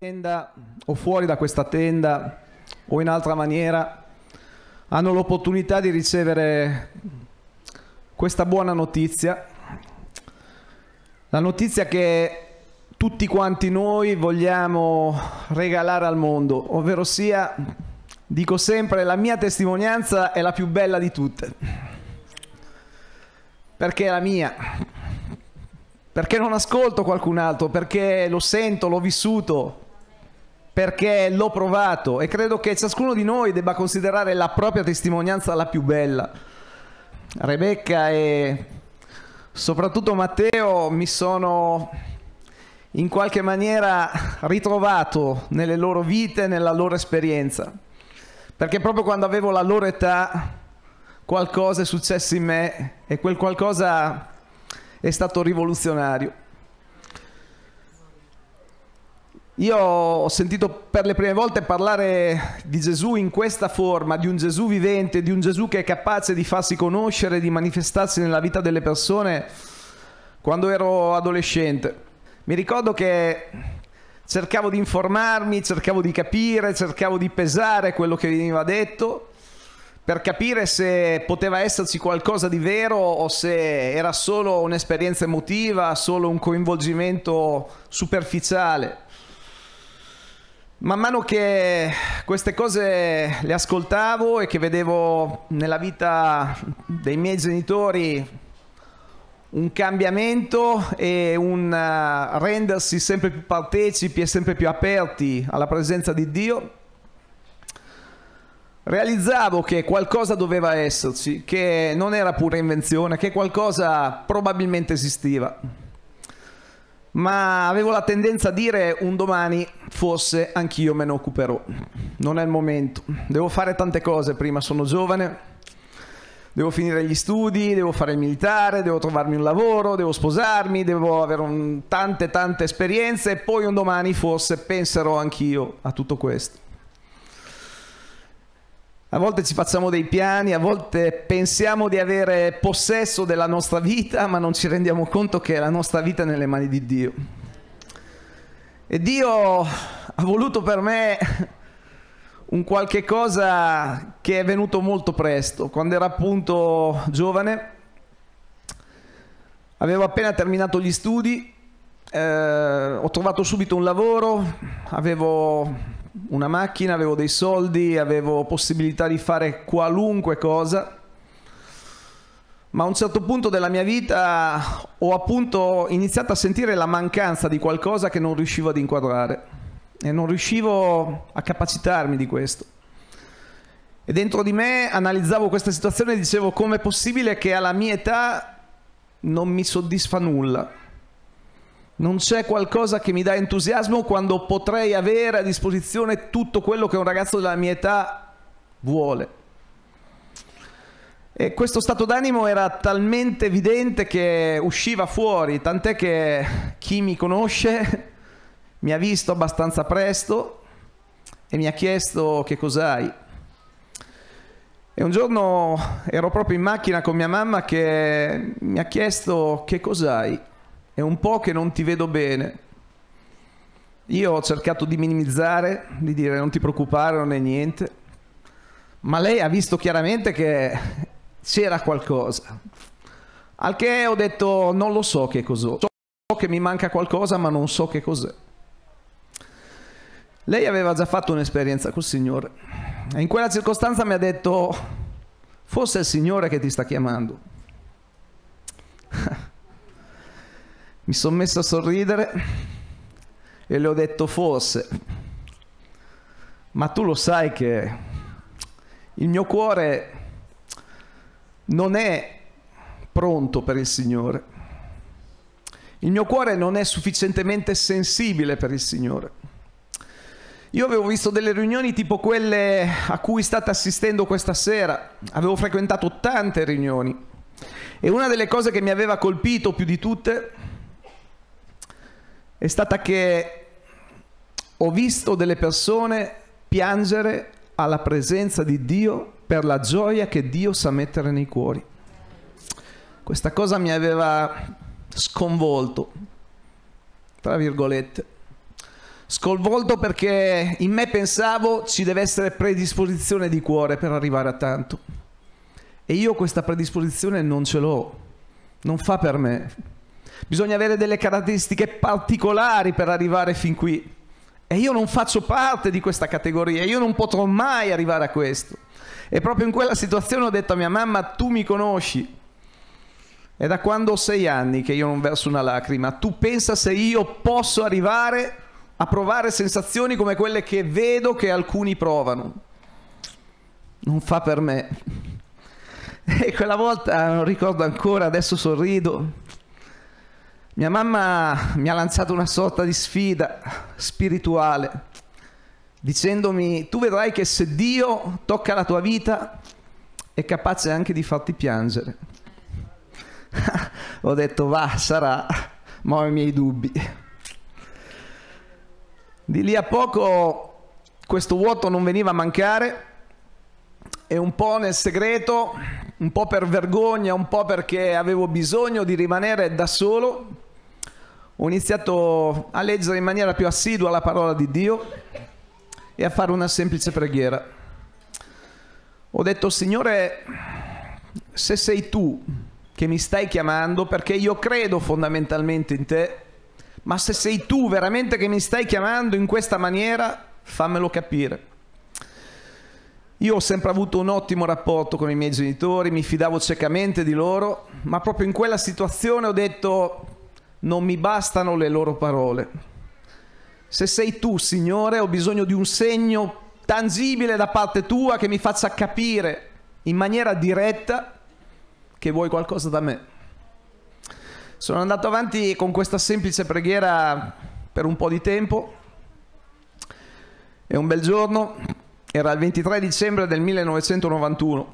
tenda o fuori da questa tenda o in altra maniera hanno l'opportunità di ricevere questa buona notizia, la notizia che tutti quanti noi vogliamo regalare al mondo, ovvero sia, dico sempre, la mia testimonianza è la più bella di tutte, perché è la mia, perché non ascolto qualcun altro, perché lo sento, l'ho vissuto, perché l'ho provato e credo che ciascuno di noi debba considerare la propria testimonianza la più bella. Rebecca e soprattutto Matteo mi sono in qualche maniera ritrovato nelle loro vite, nella loro esperienza, perché proprio quando avevo la loro età qualcosa è successo in me e quel qualcosa è stato rivoluzionario. Io ho sentito per le prime volte parlare di Gesù in questa forma, di un Gesù vivente, di un Gesù che è capace di farsi conoscere, di manifestarsi nella vita delle persone quando ero adolescente. Mi ricordo che cercavo di informarmi, cercavo di capire, cercavo di pesare quello che veniva detto per capire se poteva esserci qualcosa di vero o se era solo un'esperienza emotiva, solo un coinvolgimento superficiale. Man mano che queste cose le ascoltavo e che vedevo nella vita dei miei genitori un cambiamento e un eh, rendersi sempre più partecipi e sempre più aperti alla presenza di Dio, realizzavo che qualcosa doveva esserci, che non era pura invenzione, che qualcosa probabilmente esisteva. Ma avevo la tendenza a dire un domani forse anch'io me ne occuperò. Non è il momento. Devo fare tante cose prima, sono giovane. Devo finire gli studi, devo fare il militare, devo trovarmi un lavoro, devo sposarmi, devo avere un, tante tante esperienze e poi un domani forse penserò anch'io a tutto questo. A volte ci facciamo dei piani, a volte pensiamo di avere possesso della nostra vita, ma non ci rendiamo conto che è la nostra vita nelle mani di Dio. E Dio ha voluto per me un qualche cosa che è venuto molto presto, quando ero appunto giovane, avevo appena terminato gli studi, eh, ho trovato subito un lavoro, avevo una macchina, avevo dei soldi, avevo possibilità di fare qualunque cosa ma a un certo punto della mia vita ho appunto iniziato a sentire la mancanza di qualcosa che non riuscivo ad inquadrare e non riuscivo a capacitarmi di questo. E dentro di me analizzavo questa situazione e dicevo come è possibile che alla mia età non mi soddisfa nulla. Non c'è qualcosa che mi dà entusiasmo quando potrei avere a disposizione tutto quello che un ragazzo della mia età vuole. E questo stato d'animo era talmente evidente che usciva fuori, tant'è che chi mi conosce mi ha visto abbastanza presto e mi ha chiesto che cos'hai. E un giorno ero proprio in macchina con mia mamma che mi ha chiesto che cos'hai. È un po' che non ti vedo bene. Io ho cercato di minimizzare, di dire non ti preoccupare, non è niente. Ma lei ha visto chiaramente che c'era qualcosa. Al che ho detto non lo so che cos'ho, so che mi manca qualcosa ma non so che cos'è. Lei aveva già fatto un'esperienza col Signore e in quella circostanza mi ha detto forse è il Signore che ti sta chiamando. mi sono messo a sorridere e le ho detto forse, ma tu lo sai che il mio cuore non è pronto per il Signore. Il mio cuore non è sufficientemente sensibile per il Signore. Io avevo visto delle riunioni tipo quelle a cui state assistendo questa sera, avevo frequentato tante riunioni e una delle cose che mi aveva colpito più di tutte è stata che ho visto delle persone piangere alla presenza di Dio per la gioia che Dio sa mettere nei cuori. Questa cosa mi aveva sconvolto, tra virgolette. Sconvolto perché in me pensavo ci deve essere predisposizione di cuore per arrivare a tanto. E io questa predisposizione non ce l'ho, non fa per me. Bisogna avere delle caratteristiche particolari per arrivare fin qui. E io non faccio parte di questa categoria, io non potrò mai arrivare a questo. E proprio in quella situazione ho detto a mia mamma, tu mi conosci. È da quando ho sei anni che io non verso una lacrima. Tu pensa se io posso arrivare a provare sensazioni come quelle che vedo che alcuni provano. Non fa per me. E quella volta, ah, non ricordo ancora, adesso sorrido, mia mamma mi ha lanciato una sorta di sfida spirituale dicendomi tu vedrai che se Dio tocca la tua vita è capace anche di farti piangere. Ho detto va, sarà, ma ho i miei dubbi. Di lì a poco questo vuoto non veniva a mancare e un po' nel segreto, un po' per vergogna, un po' perché avevo bisogno di rimanere da solo, ho iniziato a leggere in maniera più assidua la parola di Dio e a fare una semplice preghiera. Ho detto, Signore, se sei tu che mi stai chiamando, perché io credo fondamentalmente in te, ma se sei tu veramente che mi stai chiamando in questa maniera, fammelo capire. Io ho sempre avuto un ottimo rapporto con i miei genitori, mi fidavo ciecamente di loro, ma proprio in quella situazione ho detto non mi bastano le loro parole, se sei tu, Signore, ho bisogno di un segno tangibile da parte tua che mi faccia capire in maniera diretta che vuoi qualcosa da me. Sono andato avanti con questa semplice preghiera per un po' di tempo e un bel giorno, era il 23 dicembre del 1991,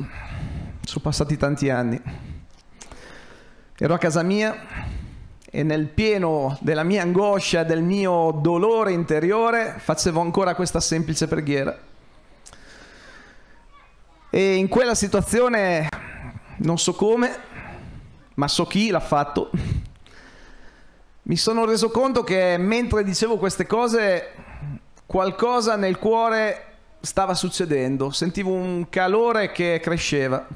sono passati tanti anni, ero a casa mia e nel pieno della mia angoscia, del mio dolore interiore, facevo ancora questa semplice preghiera. E in quella situazione, non so come, ma so chi l'ha fatto, mi sono reso conto che mentre dicevo queste cose, qualcosa nel cuore stava succedendo, sentivo un calore che cresceva.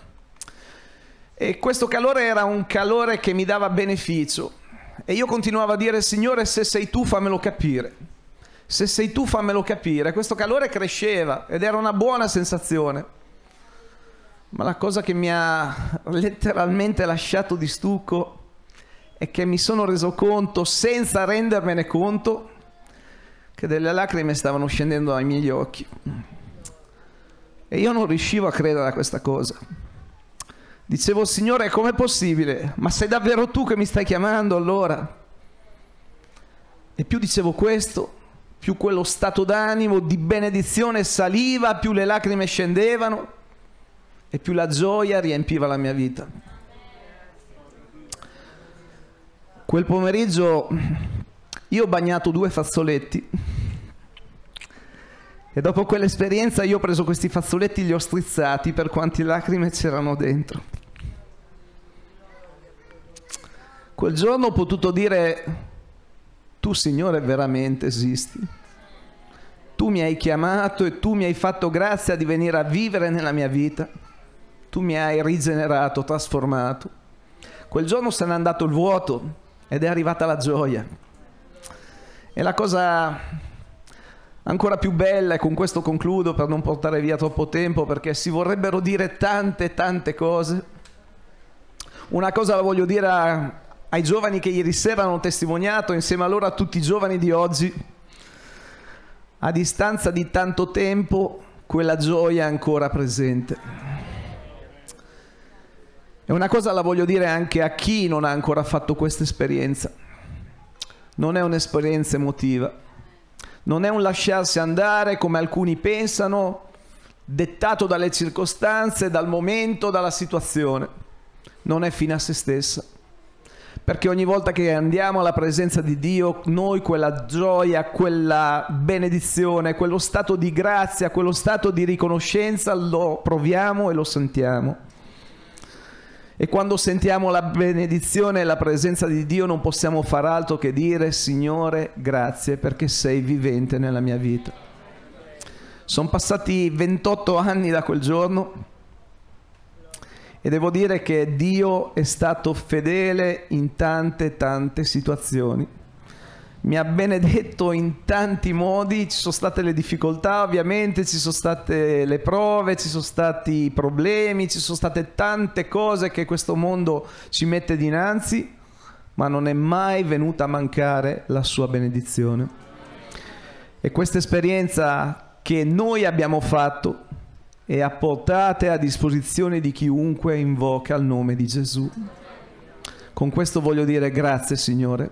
E questo calore era un calore che mi dava beneficio, e io continuavo a dire, Signore, se sei tu fammelo capire. Se sei tu fammelo capire. Questo calore cresceva ed era una buona sensazione. Ma la cosa che mi ha letteralmente lasciato di stucco è che mi sono reso conto, senza rendermene conto, che delle lacrime stavano scendendo dai miei occhi. E io non riuscivo a credere a questa cosa. Dicevo, Signore, com'è possibile? Ma sei davvero tu che mi stai chiamando allora? E più dicevo questo, più quello stato d'animo di benedizione saliva, più le lacrime scendevano e più la gioia riempiva la mia vita. Quel pomeriggio io ho bagnato due fazzoletti e dopo quell'esperienza io ho preso questi fazzoletti e li ho strizzati per quanti lacrime c'erano dentro. Quel giorno ho potuto dire, tu Signore veramente esisti. Tu mi hai chiamato e tu mi hai fatto grazia di venire a vivere nella mia vita. Tu mi hai rigenerato, trasformato. Quel giorno se n'è andato il vuoto ed è arrivata la gioia. E la cosa ancora più bella, e con questo concludo per non portare via troppo tempo, perché si vorrebbero dire tante, tante cose. Una cosa la voglio dire a ai giovani che ieri sera hanno testimoniato insieme a loro a tutti i giovani di oggi. A distanza di tanto tempo quella gioia è ancora presente. E una cosa la voglio dire anche a chi non ha ancora fatto questa esperienza. Non è un'esperienza emotiva. Non è un lasciarsi andare come alcuni pensano, dettato dalle circostanze, dal momento, dalla situazione. Non è fine a se stessa perché ogni volta che andiamo alla presenza di Dio, noi quella gioia, quella benedizione, quello stato di grazia, quello stato di riconoscenza lo proviamo e lo sentiamo. E quando sentiamo la benedizione e la presenza di Dio non possiamo far altro che dire Signore grazie perché sei vivente nella mia vita. Sono passati 28 anni da quel giorno e devo dire che Dio è stato fedele in tante tante situazioni. Mi ha benedetto in tanti modi, ci sono state le difficoltà ovviamente, ci sono state le prove, ci sono stati i problemi, ci sono state tante cose che questo mondo ci mette dinanzi, ma non è mai venuta a mancare la sua benedizione. E questa esperienza che noi abbiamo fatto e apportate a disposizione di chiunque invoca il nome di Gesù. Con questo voglio dire grazie Signore,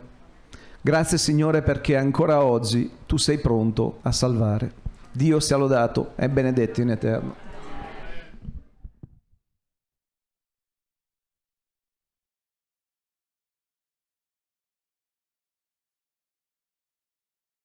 grazie Signore perché ancora oggi tu sei pronto a salvare. Dio sia lodato e benedetto in eterno.